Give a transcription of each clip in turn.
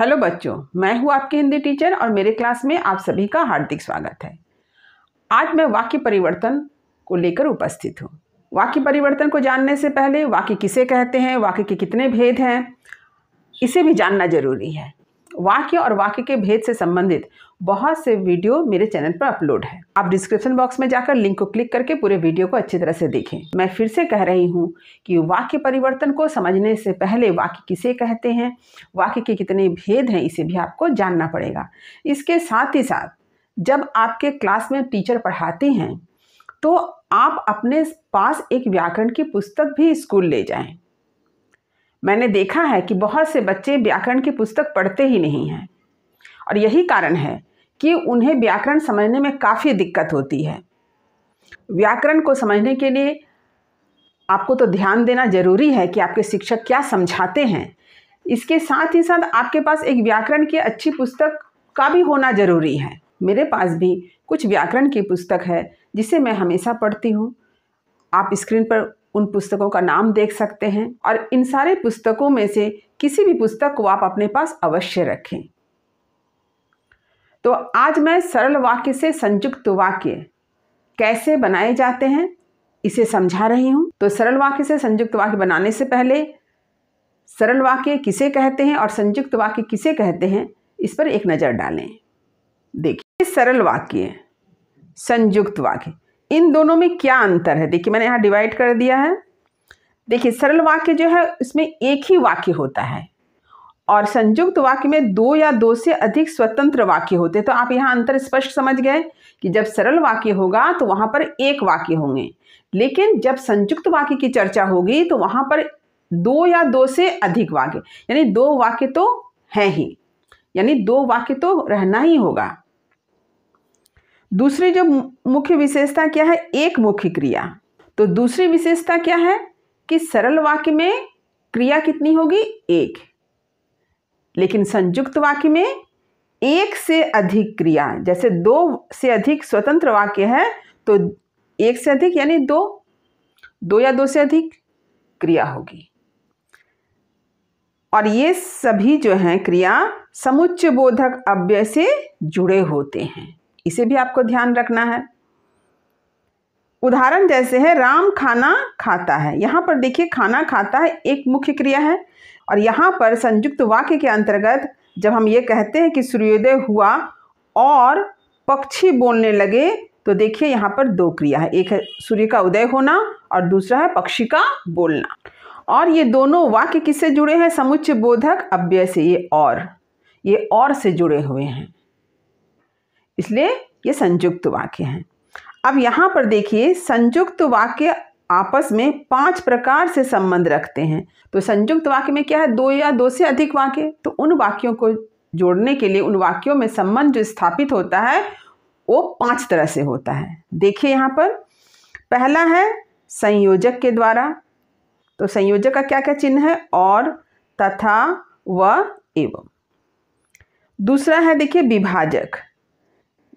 Hello बच्चों मैं हूँ आपके हिंदी टीचर और मेरे क्लास में आप सभी का हार्दिक स्वागत है आज मैं वाक्य परिवर्तन को लेकर उपस्थित हूँ वाक्य परिवर्तन को जानने से पहले वाक्य किसे कहते हैं वाक्य के कितने भेद हैं इसे भी जानना जरूरी है वाक्य और वाक्य के भेद से संबंधित बहुत से वीडियो मेरे चैनल पर अपलोड है आप डिस्क्रिप्शन बॉक्स में जाकर लिंक को क्लिक करके पूरे वीडियो को अच्छी तरह से देखें मैं फिर से कह रही हूँ कि वाक्य परिवर्तन को समझने से पहले वाक्य किसे कहते हैं वाक्य के कितने भेद हैं इसे भी आपको जानना पड़ेगा इसके साथ ही साथ जब आपके क्लास में टीचर पढ़ाते हैं तो आप अपने पास एक व्याकरण की पुस्तक भी स्कूल ले जाएं। मैंने देखा है कि बहुत से बच्चे व्याकरण की पुस्तक पढ़ते ही नहीं हैं और यही कारण है कि उन्हें व्याकरण समझने में काफ़ी दिक्कत होती है व्याकरण को समझने के लिए आपको तो ध्यान देना जरूरी है कि आपके शिक्षक क्या समझाते हैं इसके साथ ही साथ आपके पास एक व्याकरण की अच्छी पुस्तक का भी होना जरूरी है मेरे पास भी कुछ व्याकरण की पुस्तक है जिसे मैं हमेशा पढ़ती हूँ आप स्क्रीन पर उन पुस्तकों का नाम देख सकते हैं और इन सारे पुस्तकों में से किसी भी पुस्तक को आप अपने पास अवश्य रखें तो आज मैं सरल वाक्य से संयुक्त वाक्य कैसे बनाए जाते हैं इसे समझा रही हूँ तो सरल वाक्य से संयुक्त वाक्य बनाने से पहले सरल वाक्य किसे कहते हैं और संयुक्त वाक्य किसे कहते हैं इस पर एक नज़र डालें देखिए सरल वाक्य संयुक्त वाक्य इन दोनों में क्या अंतर है देखिए मैंने यहाँ डिवाइड कर दिया है देखिए सरल वाक्य जो है उसमें एक ही वाक्य होता है और संयुक्त वाक्य में दो या दो से अधिक स्वतंत्र वाक्य होते तो आप यहाँ अंतर स्पष्ट समझ गए कि जब सरल वाक्य होगा तो वहाँ पर एक वाक्य होंगे लेकिन जब संयुक्त वाक्य की चर्चा होगी तो वहाँ पर दो या दो से अधिक वाक्य यानी दो वाक्य तो हैं ही यानी दो वाक्य तो रहना ही होगा दूसरी जो मुख्य विशेषता क्या है एक मुख्य क्रिया तो दूसरी विशेषता क्या है कि सरल वाक्य में क्रिया कितनी होगी एक लेकिन संयुक्त वाक्य में एक से अधिक क्रिया जैसे दो से अधिक स्वतंत्र वाक्य है तो एक से अधिक यानी दो दो या दो से अधिक क्रिया होगी और ये सभी जो हैं क्रिया समुच्च बोधक अव्यय से जुड़े होते हैं इसे भी आपको ध्यान रखना है उदाहरण जैसे है राम खाना खाता है यहां पर देखिए खाना खाता है एक मुख्य क्रिया है और यहाँ पर संयुक्त वाक्य के अंतर्गत जब हम ये कहते हैं कि सूर्योदय हुआ और पक्षी बोलने लगे तो देखिए यहाँ पर दो क्रिया है एक है सूर्य का उदय होना और दूसरा है पक्षी का बोलना और ये दोनों वाक्य किससे जुड़े हैं समुच्च बोधक अव्यय से ये और ये और से जुड़े हुए हैं इसलिए ये संयुक्त वाक्य हैं अब यहाँ पर देखिए संयुक्त वाक्य आपस में पांच प्रकार से संबंध रखते हैं तो संयुक्त वाक्य में क्या है दो या दो से अधिक वाक्य तो उन वाक्यों को जोड़ने के लिए उन वाक्यों में संबंध जो स्थापित होता है वो पांच तरह से होता है देखिए यहाँ पर पहला है संयोजक के द्वारा तो संयोजक का क्या क्या चिन्ह है और तथा व एवं दूसरा है देखिए विभाजक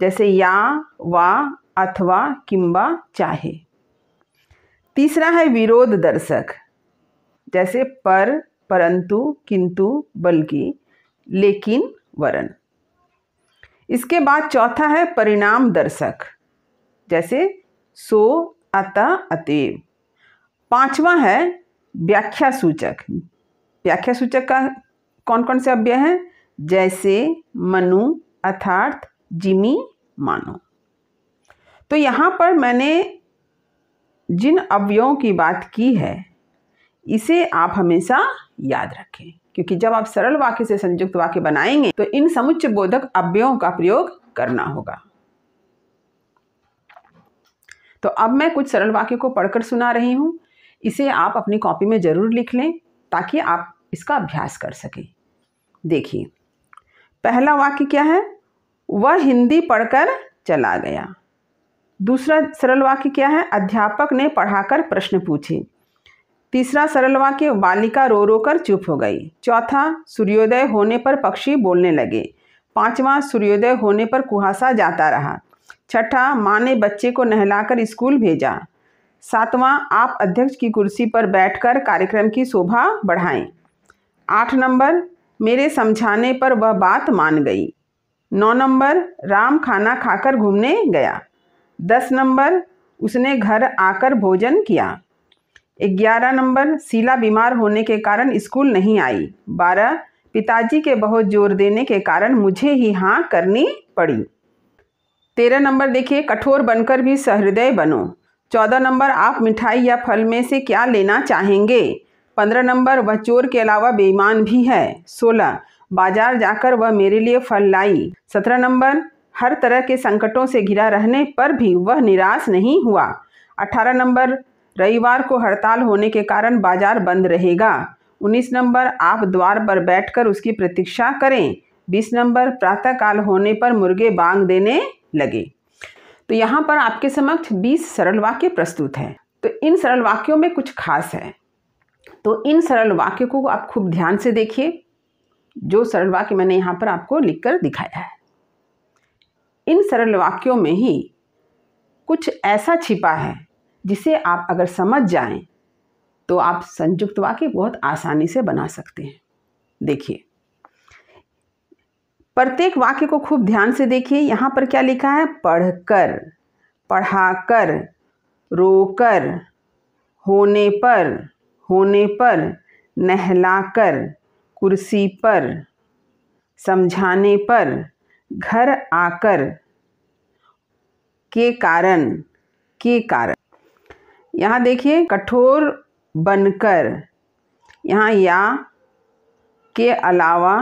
जैसे या वा अथवा किम्बा चाहे तीसरा है विरोध दर्शक जैसे पर परंतु किंतु बल्कि लेकिन वरण इसके बाद चौथा है परिणाम दर्शक जैसे सो अत अतएव पांचवा है व्याख्या सूचक व्याख्या सूचक का कौन कौन से अव्यय हैं जैसे मनु अर्थार्थ जिमी मानो तो यहाँ पर मैंने जिन अवयवों की बात की है इसे आप हमेशा याद रखें क्योंकि जब आप सरल वाक्य से संयुक्त वाक्य बनाएंगे तो इन समुच्च बोधक अव्ययों का प्रयोग करना होगा तो अब मैं कुछ सरल वाक्य को पढ़कर सुना रही हूँ इसे आप अपनी कॉपी में ज़रूर लिख लें ताकि आप इसका अभ्यास कर सकें देखिए पहला वाक्य क्या है वह हिंदी पढ़कर चला गया दूसरा सरल वाक्य क्या है अध्यापक ने पढ़ाकर प्रश्न पूछे तीसरा सरल वाक्य बालिका रो रो कर चुप हो गई चौथा सूर्योदय होने पर पक्षी बोलने लगे पांचवा सूर्योदय होने पर कुहासा जाता रहा छठा माँ ने बच्चे को नहलाकर स्कूल भेजा सातवां आप अध्यक्ष की कुर्सी पर बैठकर कार्यक्रम की शोभा बढ़ाएं आठ नंबर मेरे समझाने पर वह बात मान गई नौ नंबर राम खाना खाकर घूमने गया दस नंबर उसने घर आकर भोजन किया ग्यारह नंबर शीला बीमार होने के कारण स्कूल नहीं आई बारह पिताजी के बहुत जोर देने के कारण मुझे ही हाँ करनी पड़ी तेरह नंबर देखिए कठोर बनकर भी सहृदय बनो चौदह नंबर आप मिठाई या फल में से क्या लेना चाहेंगे पंद्रह नंबर वह चोर के अलावा बेईमान भी है सोलह बाजार जाकर वह मेरे लिए फल लाई सत्रह नंबर हर तरह के संकटों से घिरा रहने पर भी वह निराश नहीं हुआ 18 नंबर रविवार को हड़ताल होने के कारण बाजार बंद रहेगा 19 नंबर आप द्वार पर बैठकर उसकी प्रतीक्षा करें 20 नंबर प्रातःकाल होने पर मुर्गे बांग देने लगे तो यहाँ पर आपके समक्ष 20 सरल वाक्य प्रस्तुत हैं तो इन सरल वाक्यों में कुछ खास है तो इन सरल वाक्यों को आप खूब ध्यान से देखिए जो सरल वाक्य मैंने यहाँ पर आपको लिखकर दिखाया है सरल वाक्यों में ही कुछ ऐसा छिपा है जिसे आप अगर समझ जाएं तो आप संयुक्त वाक्य बहुत आसानी से बना सकते हैं देखिए प्रत्येक वाक्य को खूब ध्यान से देखिए यहाँ पर क्या लिखा है पढ़कर पढ़ाकर रोकर होने पर होने पर नहलाकर कुर्सी पर समझाने पर घर आकर के कारण के कारण यहाँ देखिए कठोर बनकर यहाँ या के अलावा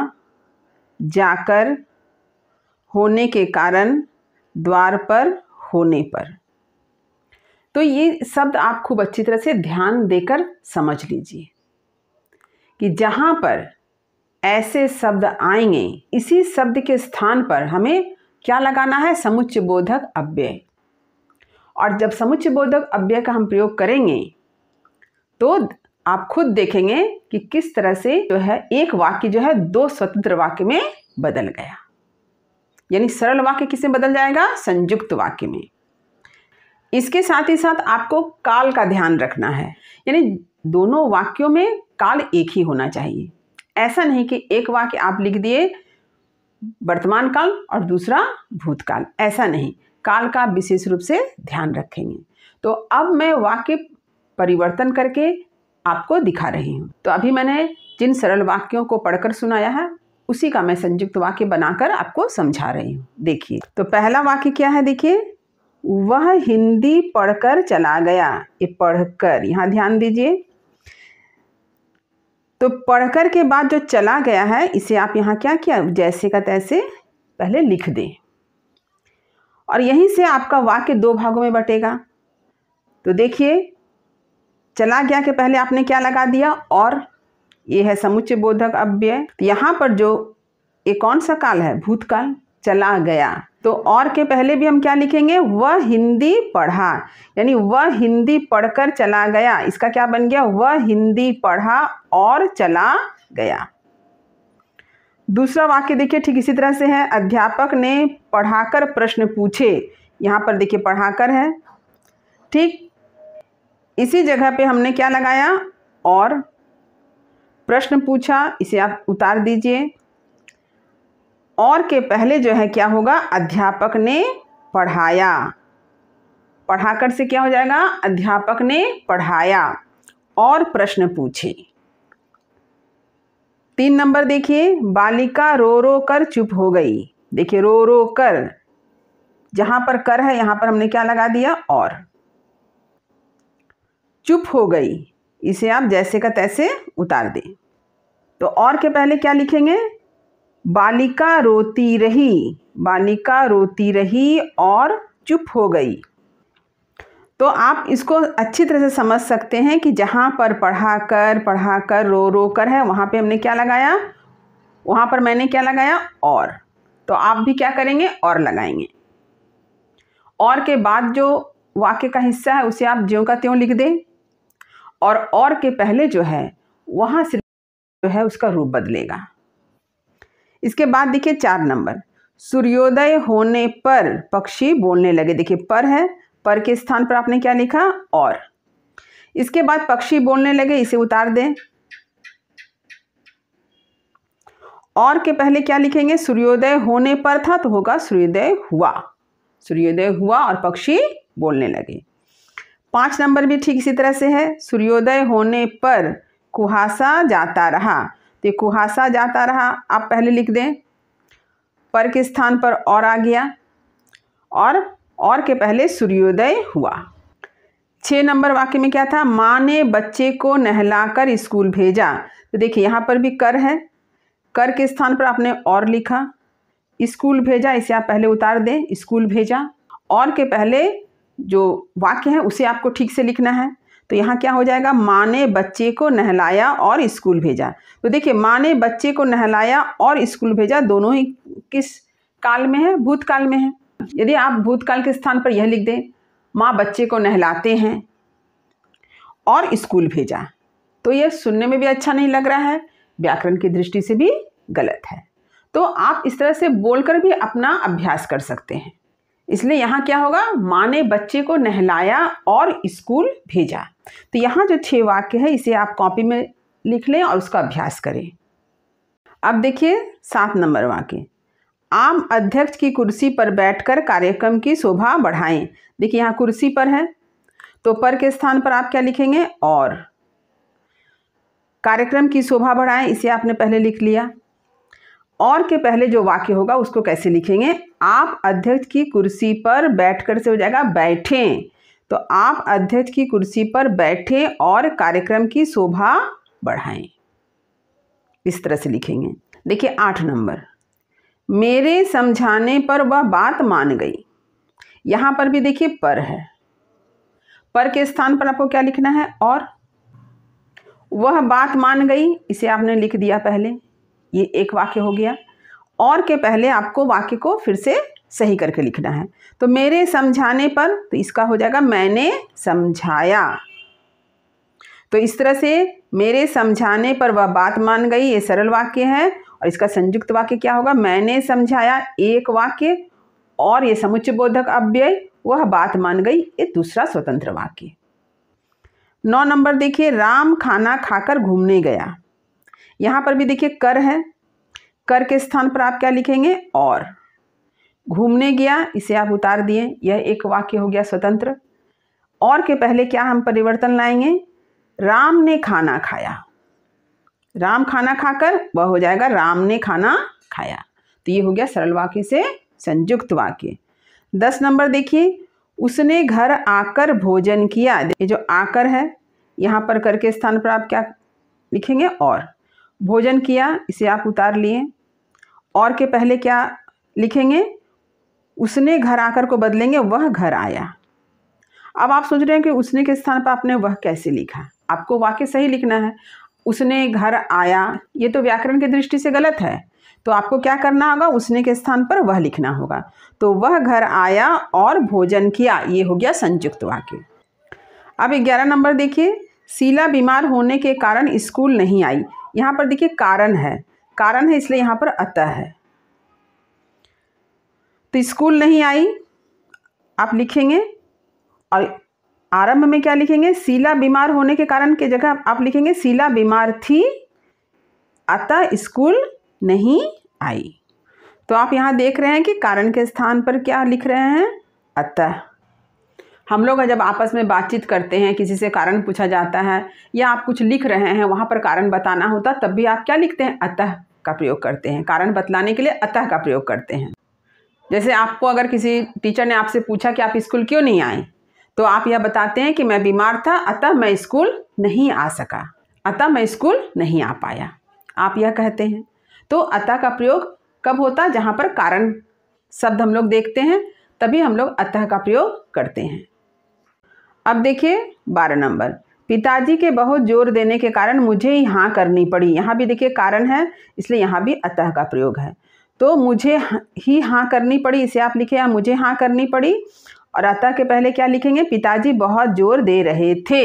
जाकर होने के कारण द्वार पर होने पर तो ये शब्द आप खूब अच्छी तरह से ध्यान देकर समझ लीजिए कि जहाँ पर ऐसे शब्द आएंगे इसी शब्द के स्थान पर हमें क्या लगाना है समुच्च बोधक अव्यय और जब समुच्च बोधक अव्यय का हम प्रयोग करेंगे तो आप खुद देखेंगे कि किस तरह से जो है एक वाक्य जो है दो स्वतंत्र वाक्य में बदल गया यानी सरल वाक्य किस में बदल जाएगा संयुक्त वाक्य में इसके साथ ही साथ आपको काल का ध्यान रखना है यानी दोनों वाक्यों में काल एक ही होना चाहिए ऐसा नहीं कि एक वाक्य आप लिख दिए वर्तमान काल और दूसरा भूतकाल ऐसा नहीं काल का विशेष रूप से ध्यान रखेंगे तो अब मैं वाक्य परिवर्तन करके आपको दिखा रही हूँ तो अभी मैंने जिन सरल वाक्यों को पढ़कर सुनाया है उसी का मैं संयुक्त वाक्य बनाकर आपको समझा रही हूँ देखिए तो पहला वाक्य क्या है देखिए वह हिंदी पढ़कर चला गया ये पढ़कर यहाँ ध्यान दीजिए तो पढ़कर के बाद जो चला गया है इसे आप यहाँ क्या किया जैसे का तैसे पहले लिख दें और यहीं से आपका वाक्य दो भागों में बटेगा तो देखिए चला गया के पहले आपने क्या लगा दिया और ये है समुच्चय बोधक अव्यय यहाँ पर जो ये कौन सा काल है भूतकाल चला गया तो और के पहले भी हम क्या लिखेंगे वह हिंदी पढ़ा यानी वह हिंदी पढ़कर चला गया इसका क्या बन गया वह हिंदी पढ़ा और चला गया दूसरा वाक्य देखिए ठीक इसी तरह से है अध्यापक ने पढ़ाकर प्रश्न पूछे यहाँ पर देखिए पढ़ाकर है ठीक इसी जगह पे हमने क्या लगाया और प्रश्न पूछा इसे आप उतार दीजिए और के पहले जो है क्या होगा अध्यापक ने पढ़ाया पढ़ाकर से क्या हो जाएगा अध्यापक ने पढ़ाया और प्रश्न पूछे तीन नंबर देखिए बालिका रो रो कर चुप हो गई देखिए रो रो कर जहां पर कर है यहां पर हमने क्या लगा दिया और चुप हो गई इसे आप जैसे का तैसे उतार दें तो और के पहले क्या लिखेंगे बालिका रोती रही बालिका रोती रही और चुप हो गई तो आप इसको अच्छी तरह से समझ सकते हैं कि जहाँ पर पढ़ा कर पढ़ा कर रो रो कर है वहाँ पे हमने क्या लगाया वहाँ पर मैंने क्या लगाया और तो आप भी क्या करेंगे और लगाएंगे और के बाद जो वाक्य का हिस्सा है उसे आप ज्यों का त्यों लिख दें और और के पहले जो है वहाँ सिर्फ जो है उसका रूप बदलेगा इसके बाद देखिए चार नंबर सूर्योदय होने पर पक्षी बोलने लगे देखिए पर है पर के स्थान पर आपने क्या लिखा और इसके बाद पक्षी बोलने लगे इसे उतार दें और के पहले क्या लिखेंगे सूर्योदय होने पर था तो होगा सूर्योदय हुआ सूर्योदय हुआ और पक्षी बोलने लगे पांच नंबर भी ठीक इसी तरह से है सूर्योदय होने पर कुहासा जाता रहा तो कुहासा जाता रहा आप पहले लिख दें पर के स्थान पर और आ गया और और के पहले सूर्योदय हुआ छः नंबर वाक्य में क्या था माँ ने बच्चे को नहलाकर स्कूल भेजा तो देखिए यहाँ पर भी कर है कर के स्थान पर आपने और लिखा स्कूल भेजा इसे आप पहले उतार दें स्कूल भेजा और के पहले जो वाक्य है उसे आपको ठीक से लिखना है तो यहाँ क्या हो जाएगा माँ ने बच्चे को नहलाया और स्कूल भेजा तो देखिए माँ ने बच्चे को नहलाया और स्कूल भेजा दोनों ही किस काल में है भूतकाल में है यदि आप भूतकाल के स्थान पर यह लिख दें माँ बच्चे को नहलाते हैं और स्कूल भेजा तो यह सुनने में भी अच्छा नहीं लग रहा है व्याकरण की दृष्टि से भी गलत है तो आप इस तरह से बोलकर भी अपना अभ्यास कर सकते हैं इसलिए यहाँ क्या होगा माँ ने बच्चे को नहलाया और स्कूल भेजा तो यहाँ जो छः वाक्य है इसे आप कॉपी में लिख लें और उसका अभ्यास करें अब देखिए सात नंबर वाक्य आम अध्यक्ष की कुर्सी पर बैठकर कार्यक्रम की शोभा बढ़ाएं देखिए यहाँ कुर्सी पर है तो पर के स्थान पर आप क्या लिखेंगे और कार्यक्रम की शोभा बढ़ाएं इसे आपने पहले लिख लिया और के पहले जो वाक्य होगा उसको कैसे लिखेंगे आप अध्यक्ष की कुर्सी पर बैठकर से हो जाएगा बैठें तो आप अध्यक्ष की कुर्सी पर बैठें और कार्यक्रम की शोभा बढ़ाएं इस तरह से लिखेंगे देखिए आठ नंबर मेरे समझाने पर वह बात मान गई यहाँ पर भी देखिए पर है पर के स्थान पर आपको क्या लिखना है और वह बात मान गई इसे आपने लिख दिया पहले ये एक वाक्य हो गया और के पहले आपको वाक्य को फिर से सही करके लिखना है तो मेरे समझाने पर तो इसका हो जाएगा मैंने समझाया तो इस तरह से मेरे समझाने पर वह बात मान गई ये सरल वाक्य है और इसका संयुक्त वाक्य क्या होगा मैंने समझाया एक वाक्य और ये समुच्च बोधक अव्यय वह बात मान गई ये दूसरा स्वतंत्र वाक्य नौ नंबर देखिए राम खाना खाकर घूमने गया यहाँ पर भी देखिए कर है कर के स्थान पर आप क्या लिखेंगे और घूमने गया इसे आप उतार दिए यह एक वाक्य हो गया स्वतंत्र और के पहले क्या हम परिवर्तन लाएंगे राम ने खाना खाया राम खाना खाकर वह हो जाएगा राम ने खाना खाया तो ये हो गया सरल वाक्य से संयुक्त वाक्य दस नंबर देखिए उसने घर आकर भोजन किया ये जो आकर है यहाँ पर करके स्थान पर आप क्या लिखेंगे और भोजन किया इसे आप उतार लिए और के पहले क्या लिखेंगे उसने घर आकर को बदलेंगे वह घर आया अब आप सोच रहे हैं कि उसने के स्थान पर आपने वह कैसे लिखा आपको वाक्य सही लिखना है उसने घर आया ये तो व्याकरण की दृष्टि से गलत है तो आपको क्या करना होगा उसने के स्थान पर वह लिखना होगा तो वह घर आया और भोजन किया ये हो गया संयुक्त वाक्य अब ग्यारह नंबर देखिए शीला बीमार होने के कारण स्कूल नहीं आई यहाँ पर देखिए कारण है कारण है इसलिए यहाँ पर अतः है तो स्कूल नहीं आई आप लिखेंगे और आरंभ में क्या लिखेंगे सीला बीमार होने के कारण के जगह आप लिखेंगे सीला बीमार थी अतः स्कूल नहीं आई तो आप यहाँ देख रहे हैं कि कारण के स्थान पर क्या लिख रहे हैं अतः हम लोग जब आपस में बातचीत करते हैं किसी से कारण पूछा जाता है या आप कुछ लिख रहे हैं वहाँ पर कारण बताना होता तब भी आप क्या लिखते हैं अतः का प्रयोग करते हैं कारण बतलाने के लिए अतः का प्रयोग करते हैं जैसे आपको अगर किसी टीचर ने आपसे पूछा कि आप स्कूल क्यों नहीं आए तो आप यह बताते हैं कि मैं बीमार था अतः मैं स्कूल नहीं आ सका अतः मैं स्कूल नहीं आ पाया आप यह कहते हैं तो अतः का प्रयोग कब होता है जहाँ पर कारण शब्द हम लोग देखते हैं तभी हम लोग अतः का प्रयोग करते हैं अब देखिए बारह नंबर पिताजी के बहुत जोर देने के कारण मुझे ही हाँ करनी पड़ी यहाँ भी देखिए कारण है इसलिए यहाँ भी अतः का प्रयोग है तो मुझे ही हाँ करनी पड़ी इसे आप लिखे या हाँ, मुझे हाँ करनी पड़ी और अतः के पहले क्या लिखेंगे पिताजी बहुत जोर दे रहे थे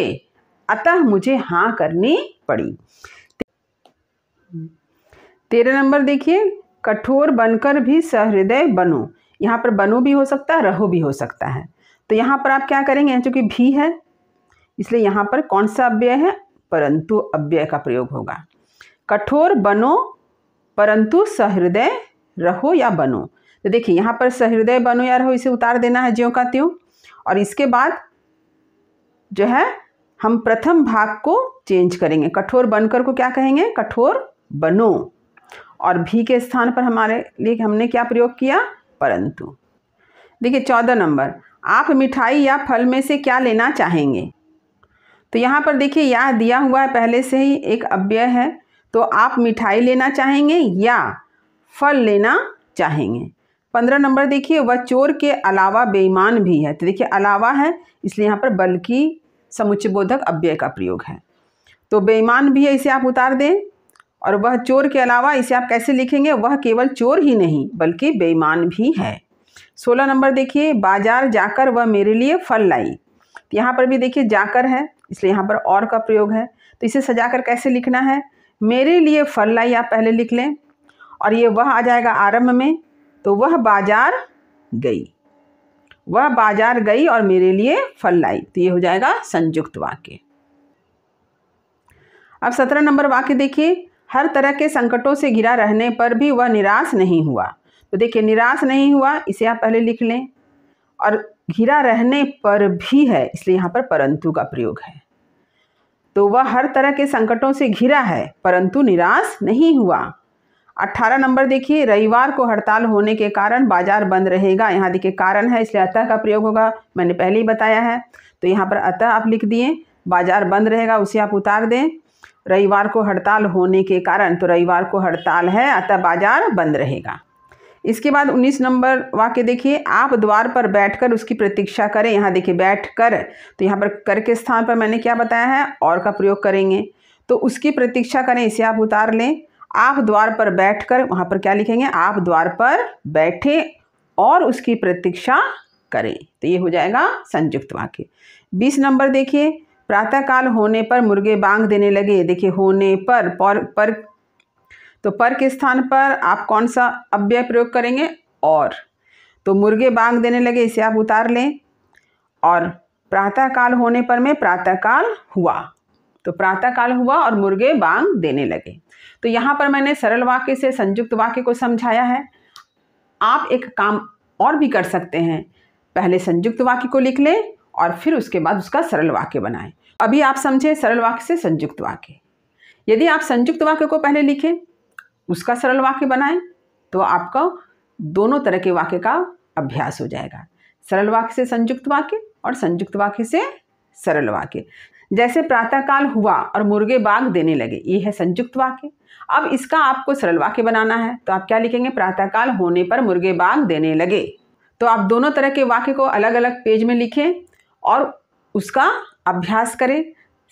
अतः मुझे हाँ करनी पड़ी तेरह नंबर देखिए कठोर बनकर भी सहृदय बनो यहाँ पर बनो भी हो सकता है रहो भी हो सकता है तो यहाँ पर आप क्या करेंगे चूंकि भी है इसलिए यहाँ पर कौन सा अव्यय है परंतु अव्यय का प्रयोग होगा कठोर बनो परंतु सहृदय रहो या बनो तो देखिए यहाँ पर सहृदय बनो या रहो इसे उतार देना है ज्यों का त्यों और इसके बाद जो है हम प्रथम भाग को चेंज करेंगे कठोर बनकर को क्या कहेंगे कठोर बनो और भी के स्थान पर हमारे लिए हमने क्या प्रयोग किया परंतु देखिए चौदह नंबर आप मिठाई या फल में से क्या लेना चाहेंगे तो यहाँ पर देखिए या दिया हुआ है पहले से ही एक अव्यय है तो आप मिठाई लेना चाहेंगे या फल लेना चाहेंगे पंद्रह नंबर देखिए वह चोर के अलावा बेईमान भी है तो देखिए अलावा है इसलिए यहाँ पर बल्कि समुच्चय बोधक अव्यय का प्रयोग है तो बेईमान भी है इसे आप उतार दें और वह चोर के अलावा इसे आप कैसे लिखेंगे वह केवल चोर ही नहीं बल्कि बेईमान भी है सोलह नंबर देखिए बाजार जाकर वह मेरे लिए फल लाई तो यहाँ पर भी देखिए जाकर है इसलिए यहाँ पर और का प्रयोग है तो इसे सजाकर कैसे लिखना है मेरे लिए फल लाई आप पहले लिख लें और ये वह आ जाएगा आरंभ में तो वह बाजार गई वह बाजार गई और मेरे लिए फल लाई तो ये हो जाएगा संयुक्त वाक्य अब सत्रह नंबर वाक्य देखिए हर तरह के संकटों से घिरा रहने पर भी वह निराश नहीं हुआ तो देखिए निराश नहीं हुआ इसे आप पहले लिख लें और घिरा रहने पर भी है इसलिए यहाँ पर परंतु का प्रयोग है तो वह हर तरह के संकटों से घिरा है परंतु निराश नहीं हुआ 18 नंबर देखिए रविवार को हड़ताल होने के कारण बाजार बंद रहेगा यहाँ देखिए कारण है इसलिए अतः का प्रयोग होगा मैंने पहले ही बताया है तो यहाँ पर अतः आप लिख दिए बाजार बंद रहेगा उसे आप उतार दें रविवार को हड़ताल होने के कारण तो रविवार को हड़ताल है अतः बाजार बंद रहेगा इसके बाद 19 नंबर वाक्य देखिए आप द्वार पर बैठकर उसकी प्रतीक्षा करें यहाँ देखिए बैठकर तो यहाँ पर कर के स्थान पर मैंने क्या बताया है और का प्रयोग करेंगे तो उसकी प्रतीक्षा करें इसे आप उतार लें आप द्वार पर बैठकर वहाँ पर क्या लिखेंगे आप द्वार पर बैठे और उसकी प्रतीक्षा करें तो ये हो जाएगा संयुक्त वाक्य बीस नंबर देखिए प्रातःकाल होने पर मुर्गे बांग देने लगे देखिए होने पर पर पर तो पर के स्थान पर आप कौन सा अव्यय प्रयोग करेंगे और तो मुर्गे बांग देने लगे इसे आप उतार लें और प्रातःकाल होने पर में प्रातःकाल हुआ तो प्रातःकाल हुआ और मुर्गे बांग देने लगे तो यहाँ पर मैंने सरल वाक्य से संयुक्त वाक्य को समझाया है आप एक काम और भी कर सकते हैं पहले संयुक्त वाक्य को लिख लें और फिर उसके बाद उसका सरल वाक्य बनाएं अभी आप समझे सरल वाक्य से संयुक्त वाक्य यदि आप संयुक्त वाक्य को पहले लिखें उसका सरल वाक्य बनाएं तो आपका दोनों तरह के वाक्य का अभ्यास हो जाएगा सरल वाक्य से संयुक्त वाक्य और संयुक्त वाक्य से सरल वाक्य जैसे प्रातःकाल हुआ और मुर्गे बाग देने लगे ये है संयुक्त वाक्य अब इसका आपको सरल वाक्य बनाना है तो आप क्या लिखेंगे प्रातःकाल होने पर मुर्गे बाग देने लगे तो आप दोनों तरह के वाक्य को अलग अलग पेज में लिखें और उसका अभ्यास करें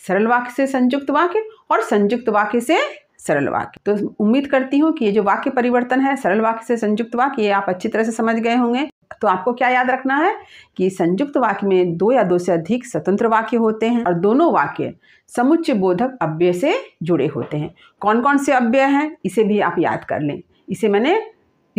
सरल वाक्य से संयुक्त वाक्य और संयुक्त वाक्य से सरल वाक्य तो उम्मीद करती हूँ कि ये जो वाक्य परिवर्तन है सरल वाक्य से संयुक्त वाक्य ये आप अच्छी तरह से समझ गए होंगे तो आपको क्या याद रखना है कि संयुक्त वाक्य में दो या दो से अधिक स्वतंत्र वाक्य होते हैं और दोनों वाक्य समुच्च बोधक अव्यय से जुड़े होते हैं कौन कौन से अव्यय हैं इसे भी आप याद कर लें इसे मैंने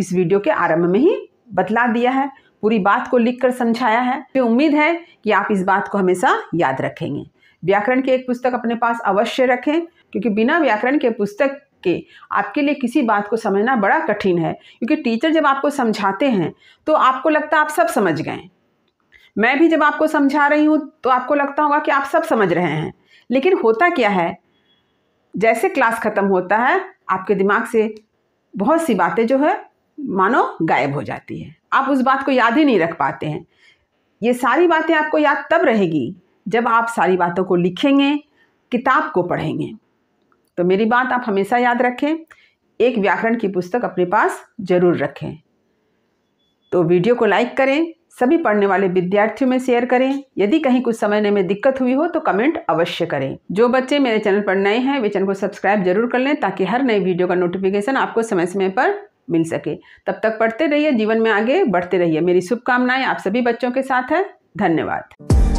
इस वीडियो के आरंभ में ही बतला दिया है पूरी बात को लिखकर समझाया है तो उम्मीद है कि आप इस बात को हमेशा याद रखेंगे व्याकरण की एक पुस्तक अपने पास अवश्य रखें क्योंकि बिना व्याकरण के पुस्तक के आपके लिए किसी बात को समझना बड़ा कठिन है क्योंकि टीचर जब आपको समझाते हैं तो आपको लगता है आप सब समझ गए मैं भी जब आपको समझा रही हूँ तो आपको लगता होगा कि आप सब समझ रहे हैं लेकिन होता क्या है जैसे क्लास ख़त्म होता है आपके दिमाग से बहुत सी बातें जो है मानो गायब हो जाती है आप उस बात को याद ही नहीं रख पाते हैं ये सारी बातें आपको याद तब रहेगी जब आप सारी बातों को लिखेंगे किताब को पढ़ेंगे तो मेरी बात आप हमेशा याद रखें एक व्याकरण की पुस्तक अपने पास जरूर रखें तो वीडियो को लाइक करें सभी पढ़ने वाले विद्यार्थियों में शेयर करें यदि कहीं कुछ समझने में दिक्कत हुई हो तो कमेंट अवश्य करें जो बच्चे मेरे चैनल पर नए हैं वे चैनल को सब्सक्राइब जरूर कर लें ताकि हर नए वीडियो का नोटिफिकेशन आपको समय समय पर मिल सके तब तक पढ़ते रहिए जीवन में आगे बढ़ते रहिए मेरी शुभकामनाएं आप सभी बच्चों के साथ है धन्यवाद